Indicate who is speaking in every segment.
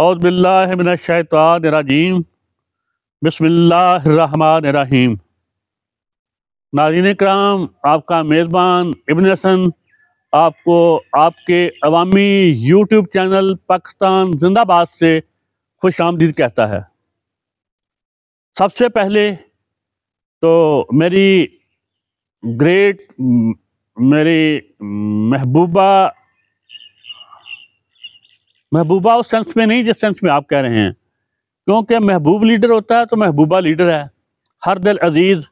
Speaker 1: अवज़बिल्लाशैतरजीम बसमिल्लाम नाजीन कराम आपका मेज़बान इबन हसन आपको आपके अवामी यूट्यूब चैनल पाकिस्तान जिंदाबाद से खुश आमदीद कहता है सबसे पहले तो मेरी ग्रेट मेरी महबूबा महबूबा उस सेंस में नहीं जिस सेंस में आप कह रहे हैं क्योंकि महबूब लीडर होता है तो महबूबा लीडर है हर दिल अजीज़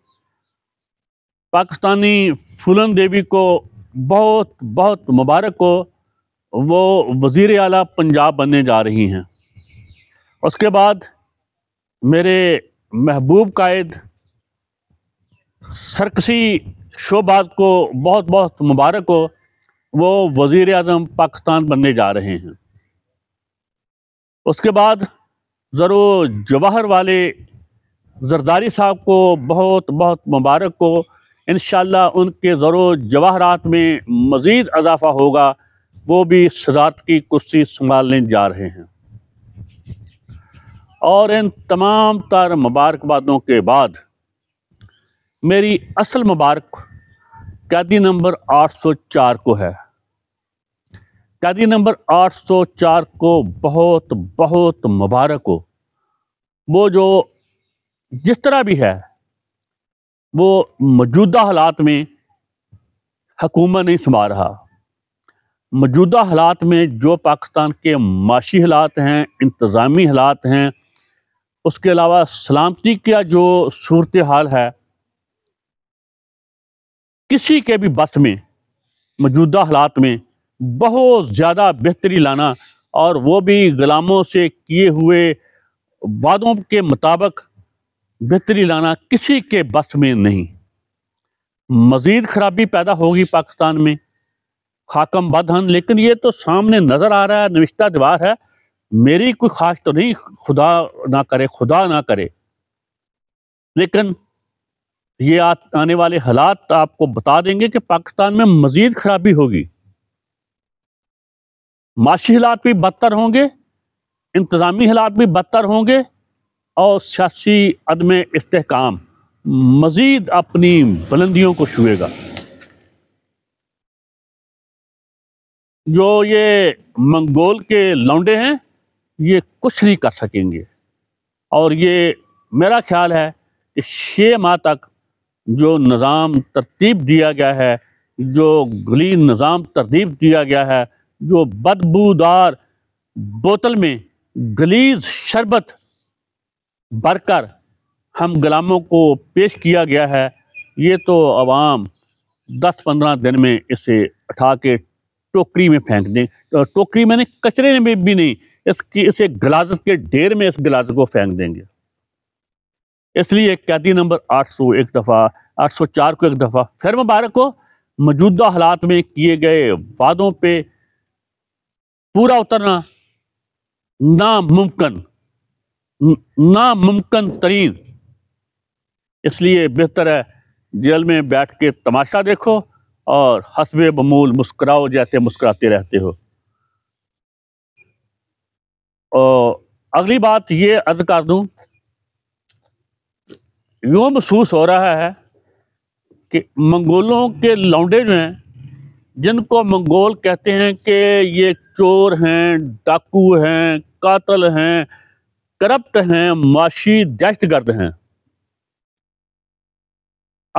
Speaker 1: पाकिस्तानी फूलन देवी को बहुत बहुत मुबारक को वो वज़ी अला पंजाब बनने जा रही हैं उसके बाद मेरे महबूब कायद सरकसी शोबाज को बहुत बहुत मुबारक हो वो वज़ी अजम पाकिस्तान बनने जा रहे हैं उसके बाद ज़रो जवाहर वाले जरदारी साहब को बहुत बहुत मुबारक को इन उनके ज़रो जवाहरात में मज़ीद अजाफा होगा वो भी सदारत की कुर्सी संभालने जा रहे हैं और इन तमाम तार मुबारकबादों के बाद मेरी असल मुबारक कैदी नंबर 804 को है शादी नंबर 804 को बहुत बहुत मुबारक हो वो जो जिस तरह भी है वो मौजूदा हालात में हकूमत नहीं संभाल रहा मौजूदा हालात में जो पाकिस्तान के माशी हालात हैं इंतज़ामी हालात हैं उसके अलावा सलामती का जो सूरत हाल है किसी के भी बस में मौजूदा हालात में बहुत ज़्यादा बेहतरी लाना और वो भी गुलामों से किए हुए वादों के मुताबिक बेहतरी लाना किसी के बस में नहीं मज़ीद खराबी पैदा होगी पाकिस्तान में खाकम बदहन लेकिन ये तो सामने नज़र आ रहा है नविश्ता दीवार है मेरी कोई खाश तो नहीं खुदा ना करे खुदा ना करे लेकिन ये आने वाले हालात आपको बता देंगे कि पाकिस्तान में मज़ीद खराबी होगी माशी हालात भी बदतर होंगे इंतज़ामी हालात भी बदतर होंगे और सियासी अदम इसकाम मज़ीद अपनी बुलंदियों को छुएगा जो ये मंगोल के लौंडे हैं ये कुछ नहीं कर सकेंगे और ये मेरा ख्याल है कि छः माह तक जो निज़ाम तरतीब दिया गया है जो गली निज़ाम तरतीब दिया गया है जो बदबूदार बोतल में गलीज शरबत भरकर हम गुलामों को पेश किया गया है ये तो आवाम दस पंद्रह दिन में इसे उठा के टोकरी में फेंक दें टोकरी में नहीं कचरे में भी नहीं इसकी इसे गलाजत के ढेर में इस गलाजत को फेंक देंगे इसलिए कैदी नंबर 800 एक दफ़ा 804 को एक दफ़ा फिर मुबारक हो मौजूदा हालात में किए गए वादों पे पूरा उतरना नामुमकन नामुमकन तरीन इसलिए बेहतर है जेल में बैठ के तमाशा देखो और हसबे बमूल मुस्कराओ जैसे मुस्कराते रहते हो और अगली बात ये अर्ज कर दूं यूं महसूस हो रहा है कि मंगोलों के लौंडे जो हैं जिनको मंगोल कहते हैं कि ये चोर हैं डाकू हैं कातल हैं करप्ट हैं माशी दहशतगर्द हैं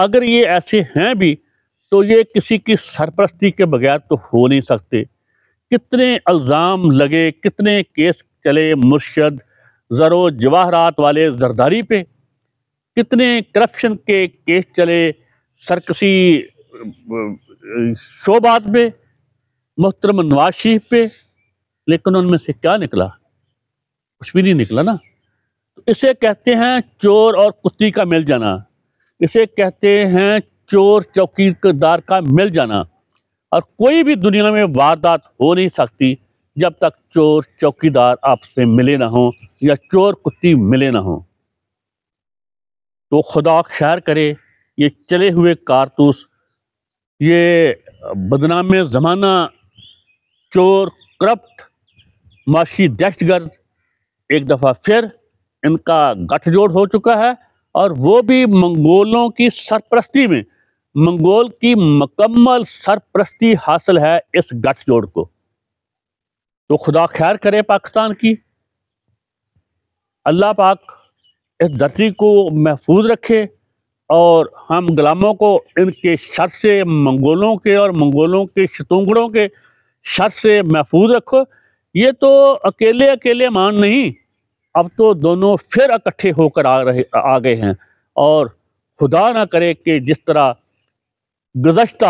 Speaker 1: अगर ये ऐसे हैं भी तो ये किसी की सरपरस्ती के बगैर तो हो नहीं सकते कितने अल्ज़ाम लगे कितने केस चले मुर्शद ज़रो जवाहरात वाले जरदारी पे कितने करप्शन के केस चले सरकसी शोबात पे मोहतरम नवाज शरीफ पे लेकिन उनमें से क्या निकला कुछ भी नहीं निकला ना तो इसे कहते हैं चोर और कुत्ती का मिल जाना इसे कहते हैं चोर चौकीदार का मिल जाना और कोई भी दुनिया में वारदात हो नहीं सकती जब तक चोर चौकीदार आपसे मिले ना हो या चोर कुत्ती मिले ना हो तो खुदा खैर करे ये चले हुए कारतूस ये बदनाम ज़माना चोर करप्ट माशी दहशतगर्द एक दफ़ा फिर इनका गठजोड़ हो चुका है और वो भी मंगोलों की सरपरस्ती में मंगोल की मकम्मल सरपरस्ती हासिल है इस गठजोड़ को तो खुदा खैर करे पाकिस्तान की अल्लाह पाक इस धरती को महफूज रखे और हम गुलामों को इनके शर से मंगोलों के और मंगोलों के शतुंगड़ों के शर से महफूज रखो ये तो अकेले अकेले मान नहीं अब तो दोनों फिर इकट्ठे होकर आ रहे आ गए हैं और खुदा ना करे कि जिस तरह गुजशत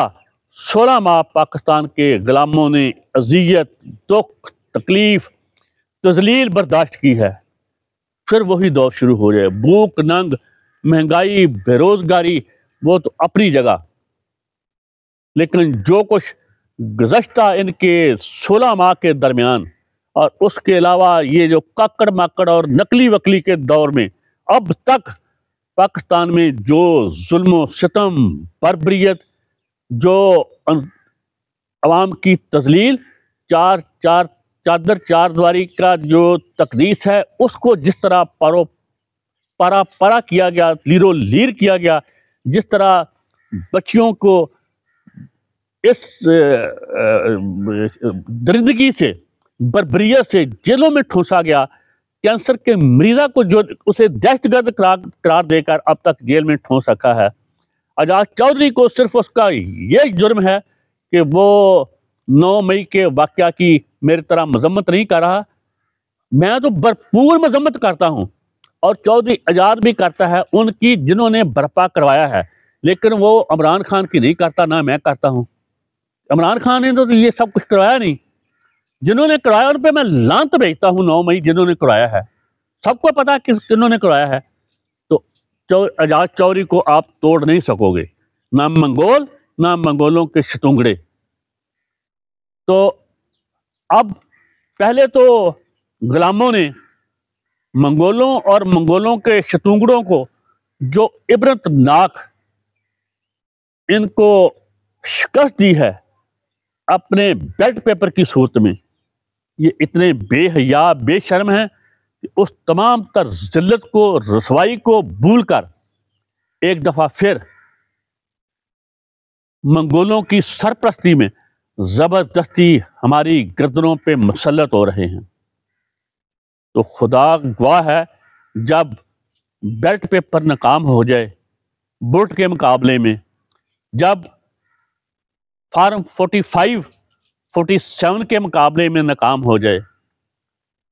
Speaker 1: सोलह माह पाकिस्तान के गुलामों ने अजियत दुख तकलीफ़ तजलील बर्दाश्त की है फिर वही दौर शुरू हो जाए भूख नंग महंगाई बेरोजगारी वो तो अपनी जगह लेकिन जो कुछ गुजशत इनके सोलह माह के दरमियान और उसके अलावा ये जो काकड़ माकड़ और नकली वकली के दौर में अब तक पाकिस्तान में जो जुल्म सितम बरबरीत जो अं-, अवाम की तजलील चार चार चादर चार द्वारी का जो तकदीस है उसको जिस तरह परो पारा पारा किया गया लीरो लीर किया गया जिस तरह बच्चियों को इस दरिंदगी से बरबरीत से जेलों में ठूसा गया कैंसर के मरीजा को जो उसे दहशतगर्द करार करार देकर अब तक जेल में ठोस रखा है आजाद चौधरी को सिर्फ उसका ये जुर्म है कि वो 9 मई के वाक्य की मेरी तरह मजम्मत नहीं कर रहा मैं तो भरपूर मजम्मत करता हूं और चौधरी आजाद भी करता है उनकी जिन्होंने बर्पा करवाया है लेकिन वो इमरान खान की नहीं करता ना मैं करता हूँ इमरान खान ने तो ये सब कुछ करवाया नहीं जिन्होंने कराया उन पर मैं लांत भेजता हूँ नौ मई जिन्होंने कराया है सबको पता किस किन्होंने कराया है तो चौ आजाद चौरी को आप तोड़ नहीं सकोगे ना मंगोल ना मंगोलों के शतुंगड़े तो अब पहले तो गुलामों ने मंगोलों और मंगोलों के शतुंगड़ों को जो इबरतनाक इनको शिकस्त दी है अपने बेल्ट पेपर की सूरत में ये इतने बेहया बेशर्म हैं कि उस तमाम तर जिल्लत को रसवाई को भूल कर एक दफ़ा फिर मंगोलों की सरप्रस्ती में ज़बरदस्ती हमारी गर्दनों पे मुसलत हो रहे हैं तो खुदा गवाह है जब बेल्ट पेपर नाकाम हो जाए बुलट के मुकाबले में जब फार्म 45, 47 के मुकाबले में नाकाम हो जाए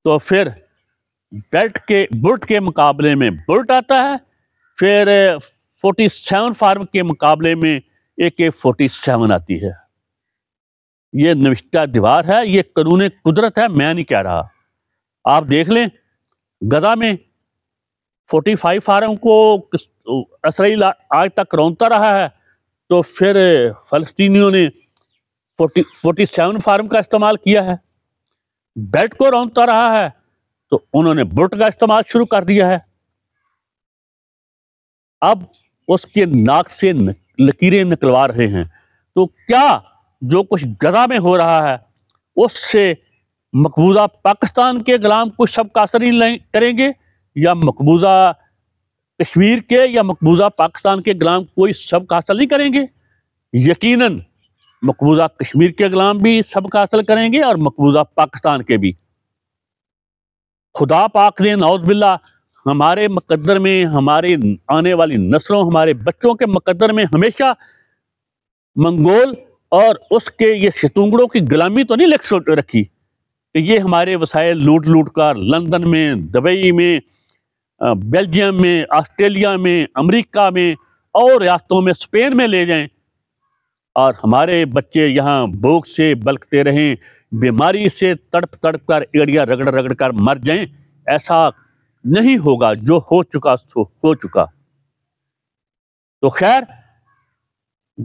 Speaker 1: तो फिर बेल्ट के बुल्ट के मुकाबले में बुलट आता है फिर 47 फार्म के मुकाबले में ए के फोर्टी सेवन आती है ये नविष्टा दीवार है ये कानून कुदरत है मैं नहीं कह रहा आप देख लें गदा में 45 फाइव फार्म को इसराइल आज तक रौनता रहा है तो फिर फ़लस्तियों ने 40 47 फार्म का इस्तेमाल किया है बेल्ट को रौनता रहा है तो उन्होंने बुट का इस्तेमाल शुरू कर दिया है अब उसके नाक से लकीरें निकलवा रहे हैं तो क्या जो कुछ गदा में हो रहा है उससे मकबूजा पाकिस्तान के गुलाम को शब कासरी करेंगे या मकबूजा कश्मीर के या मकबूजा पाकिस्तान के गुलाम कोई का हासिल नहीं करेंगे यकीनन मकबूजा कश्मीर के गुलाम भी का हासिल करेंगे और मकबूजा पाकिस्तान के भी खुदा पाक ने बिल्ला हमारे मुकदर में हमारे आने वाली नस्लों हमारे बच्चों के मुकदर में हमेशा मंगोल और उसके ये शतुंगड़ों की गुलामी तो नहीं लिख रखी कि ये हमारे वसाइल लूट लूट कर लंदन में दुबई में बेल्जियम में ऑस्ट्रेलिया में अमेरिका में और रियातों में स्पेन में ले जाएं और हमारे बच्चे यहाँ भूख से बलकते रहें बीमारी से तड़प तड़प कर एड़िया रगड़ रगड़ कर मर जाएं ऐसा नहीं होगा जो हो चुका सो हो चुका तो खैर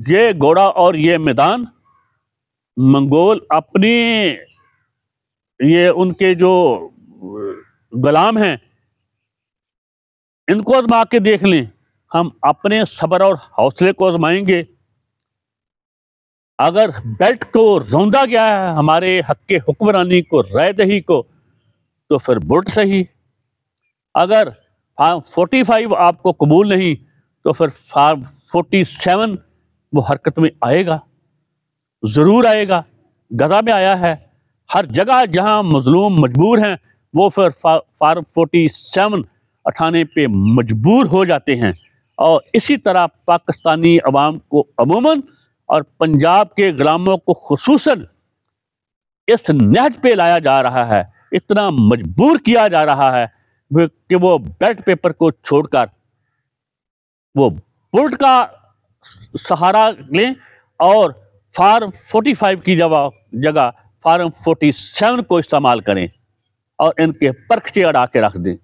Speaker 1: ये घोड़ा और ये मैदान मंगोल अपनी ये उनके जो गुलाम हैं इनको आजमा के देख लें हम अपने सब्र और हौसले को आजमाएंगे अगर बेल्ट को रौंदा गया है हमारे हक के हुक्मरानी को राय दही को तो फिर बुट सही अगर फोर्टी फाइव आपको कबूल नहीं तो फिर फार्म फोर्टी सेवन वो हरकत में आएगा ज़रूर आएगा गजा में आया है हर जगह जहां मजलूम मजबूर हैं वो फिर फार फोर्टी सेवन उठाने पर मजबूर हो जाते हैं और इसी तरह पाकिस्तानी अवाम को अमूमन और पंजाब के गुलामों को खसूस इस नहज पे लाया जा रहा है इतना मजबूर किया जा रहा है कि वो बैलेट पेपर को छोड़कर वो बुलट का सहारा लें और फार 45 की जगह जगह फार्म 47 को इस्तेमाल करें और इनके परखचे अड़ा के रख दें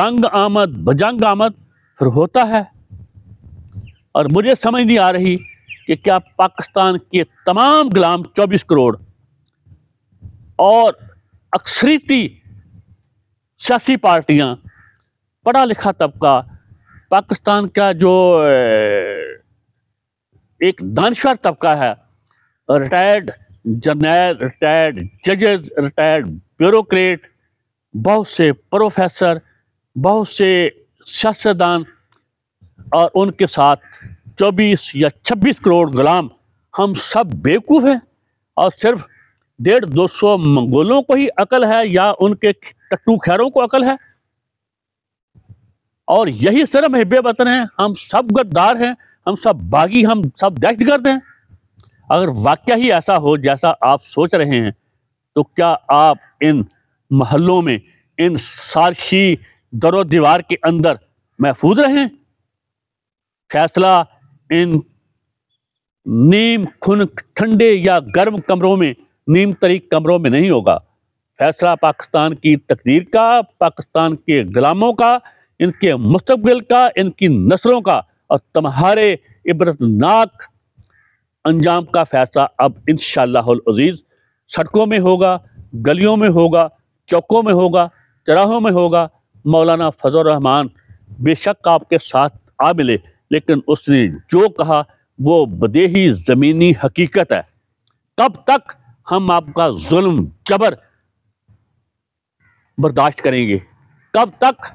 Speaker 1: तंग आमद बजंग आमद फिर होता है और मुझे समझ नहीं आ रही कि क्या पाकिस्तान के तमाम गुलाम 24 करोड़ और अक्सरीती सियासी पार्टियां पढ़ा लिखा तबका पाकिस्तान का जो एक दानश्वर तबका है रिटायर्ड जर्नैल रिटायर्ड जजेस रिटायर्ड ब्यूरोक्रेट बहुत से प्रोफेसर बहुत से सियासतदान और उनके साथ 24 या 26 करोड़ गुलाम हम सब बेवकूफ़ हैं और सिर्फ डेढ़ दो सौ मंगोलों को ही अकल है या उनके टट्टू खैरों को अकल है और यही सिर्फ हिब्बे वतन है हम सब गद्दार हैं हम सब बागी हम सब दहशतगर्द हैं अगर वाक्य ही ऐसा हो जैसा आप सोच रहे हैं तो क्या आप इन महलों में इन सारशी दरो दीवार के अंदर महफूज रहे फैसला इन नीम खुन ठंडे या गर्म कमरों में नीम तरीक कमरों में नहीं होगा फैसला पाकिस्तान की तकदीर का पाकिस्तान के गुलामों का इनके मुस्तबिल का इनकी नस्लों का और तुम्हारे इबरतनाक अंजाम का फैसला अब इन शजीज़ सड़कों में होगा गलियों में होगा चौकों में होगा चराहों में होगा मौलाना फजल रहमान बेशक आपके साथ आ मिले लेकिन उसने जो कहा वो बदेही ज़मीनी हकीकत है कब तक हम आपका जुल्म जबर बर्दाश्त करेंगे कब तक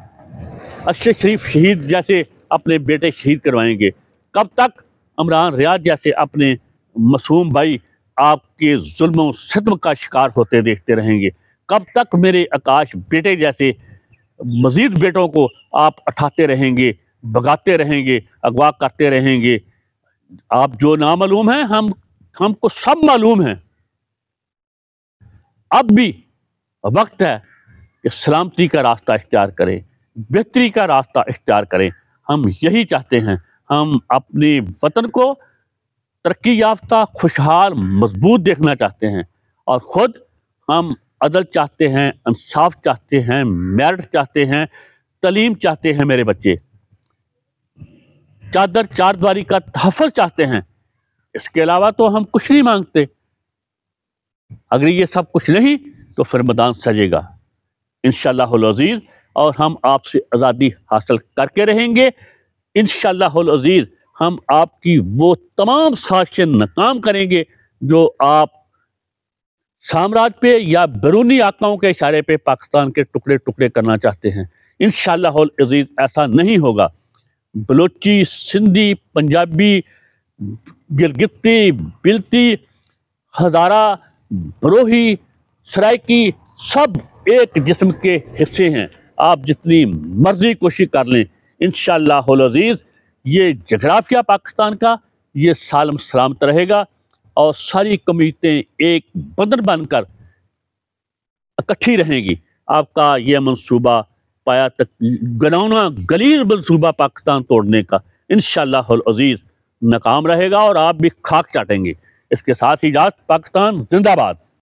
Speaker 1: अशर शरीफ शहीद जैसे अपने बेटे शहीद करवाएंगे कब तक अमरान रियाज जैसे अपने मसूम भाई आपके जुल्म सदम का शिकार होते देखते रहेंगे कब तक मेरे आकाश बेटे जैसे मजीद बेटों को आप उठाते रहेंगे भगाते रहेंगे अगवा करते रहेंगे आप जो नामालूम हैं हम हमको सब मालूम है अब भी वक्त है कि सलामती का रास्ता इख्तियार करें बेहतरी का रास्ता इख्तियार करें हम यही चाहते हैं हम अपने वतन को तरक्की याफ्ता खुशहाल मजबूत देखना चाहते हैं और ख़ुद हम अदल चाहते हैं इंसाफ चाहते हैं मेरिट चाहते हैं तलीम चाहते हैं मेरे बच्चे चादर चार द्वारी का तहफ़ चाहते हैं इसके अलावा तो हम कुछ नहीं मांगते अगर ये सब कुछ नहीं तो फिर मैदान सजेगा इन शजीज़ और हम आपसे आज़ादी हासिल करके रहेंगे इन अज़ीज़ हम आपकी वो तमाम साजिशें नाकाम करेंगे जो आप साम्राज्य पे या बैरूनी आकाओं के इशारे पे पाकिस्तान के टुकड़े टुकड़े करना चाहते हैं इन अज़ीज़ ऐसा नहीं होगा बलोची सिंधी पंजाबी गिलगिती बिलती हजारा बरोही सरायकी सब एक जिस्म के हिस्से हैं आप जितनी मर्जी कोशिश कर लें इन शजीज़ ये जगराफिया पाकिस्तान का ये सालम सलामत रहेगा और सारी कमीतें एक बदन बनकर इकट्ठी रहेंगी आपका यह मनसूबा पाया तक गनौना गलीर मनसूबा पाकिस्तान तोड़ने का इन शजीज़ नाकाम रहेगा और आप भी खाक चाटेंगे इसके साथ ही जात पाकिस्तान जिंदाबाद